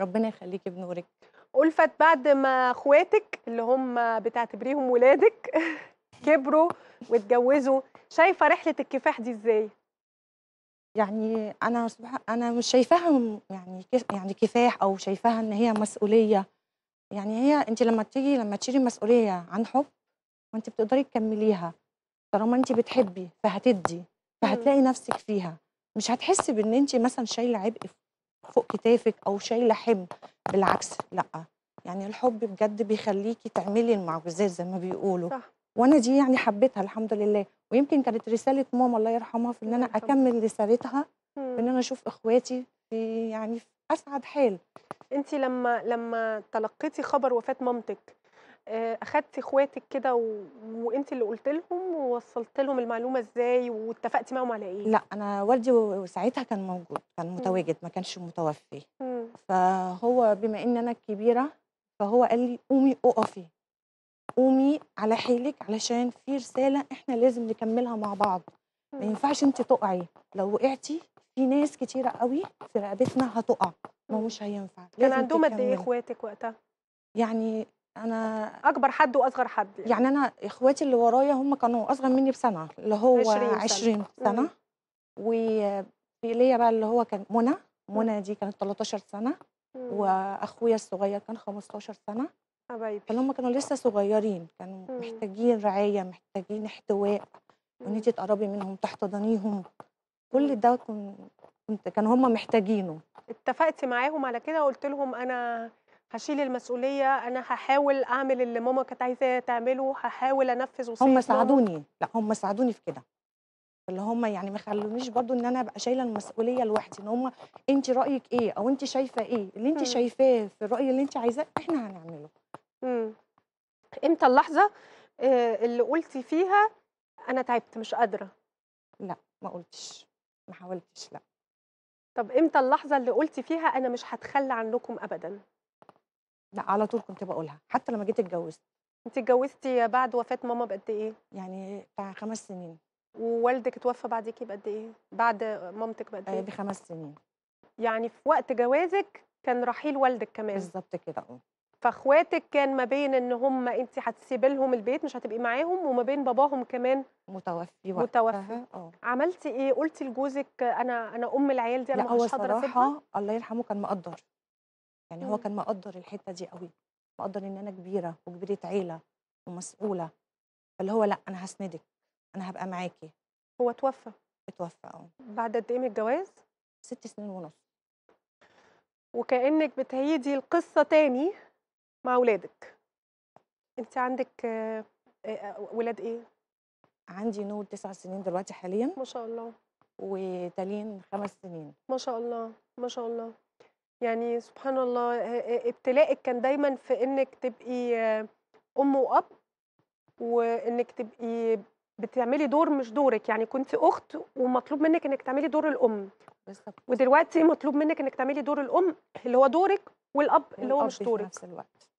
ربنا يخليكي بنورك ألفت بعد ما اخواتك اللي هم بتعتبريهم ولادك كبروا واتجوزوا شايفه رحله الكفاح دي ازاي يعني انا سبحان انا مش شايفاها يعني يعني كفاح او شايفاها ان هي مسؤوليه يعني هي انت لما تيجي لما تشيلي مسؤوليه عن حب وانت بتقدري تكمليها طالما انت بتحبي فهتدي فهتلاقي نفسك فيها مش هتحسي بان انت مثلا شايله عبء فوق كتافك او شايله حب بالعكس لا يعني الحب بجد بيخليكي تعملي المعجزات زي ما بيقولوا صح. وانا دي يعني حبيتها الحمد لله ويمكن كانت رساله ماما الله يرحمها في ان انا اكمل رسالتها ان انا اشوف اخواتي في يعني في اسعد حال انت لما لما تلقيتي خبر وفاه مامتك آه، اخدتي اخواتك كده و... وانت اللي قلت لهم ووصلت لهم المعلومه ازاي واتفقتي معاهم على ايه لا انا والدي ساعتها كان موجود كان متواجد ما كانش متوفي مم. فهو بما ان انا الكبيره فهو قال لي قومي اقفي قومي على حيلك علشان في رساله احنا لازم نكملها مع بعض ما ينفعش انت تقعي لو وقعتي في ناس كتيره قوي في رقبتنا هتقع ما مش هينفع كان عندهم قد ايه اخواتك وقتها يعني انا اكبر حد واصغر حد يعني, يعني انا اخواتي اللي ورايا هم كانوا اصغر مني بسنه اللي هو 20 سنه, 20 سنة. ليا بقى اللي هو كان منى منى دي كانت 13 سنه واخويا الصغير كان 15 سنه حبايبي فهم كانوا لسه صغيرين كانوا مم. محتاجين رعايه محتاجين احتواء وان انت تقربي منهم تحتضنيهم كل ده كنت كانوا هم محتاجينه اتفقتي معاهم على كده وقلت لهم انا هشيل المسؤوليه انا هحاول اعمل اللي ماما كانت عايزة تعمله هحاول انفذ وصيه هم ساعدوني لا هم ساعدوني في كده اللي هم يعني ما خلونيش برضو ان انا ابقى شايله المسؤوليه لوحدي ان هم انت رايك ايه او انت شايفه ايه اللي انت شايفاه في الراي اللي انت عايزاه احنا هنعمله امم امتى اللحظه آه، اللي قلتي فيها انا تعبت مش قادره لا ما قلتش ما حاولتش لا طب امتى اللحظه اللي قلتي فيها انا مش هتخلى عنكم ابدا لا على طول كنت بقولها حتى لما جيت اتجوزت انت اتجوزتي بعد وفاه ماما بقد ايه يعني بتاع خمس سنين ووالدك اتوفى بعديكي بقد ايه بعد مامتك بقد آه، ايه بخمس سنين يعني في وقت جوازك كان رحيل والدك كمان بالظبط كده اه فاخواتك كان ما بين ان هم انت هتسيبي لهم البيت مش هتبقي معاهم وما بين باباهم كمان متوفي وقتها متوفي اه عملتي ايه قلتي لجوزك انا انا ام العيال دي انا مش هقدر اسيبها الله يرحمه كان مقدر يعني هو كان مقدر الحته دي قوي مقدر ان انا كبيره وكبيره عيله ومسؤوله فاللي هو لا انا هسندك انا هبقى معاكي هو توفى اتوفى اه بعد قد ايه من الجواز ست سنين ونص وكانك بتهيدي القصه تاني مع اولادك انت عندك آه، آه، آه، ولاد ايه عندي نور تسع سنين دلوقتي حاليا ما شاء الله وتالين خمس سنين ما شاء الله ما شاء الله يعني سبحان الله ابتلائك كان دايما في انك تبقي آه، ام واب وانك تبقي بتعملي دور مش دورك يعني كنت اخت ومطلوب منك انك تعملي دور الام ودلوقتي مطلوب منك انك تعملي دور الام اللي هو دورك والاب اللي هو مش دورك في نفس الوقت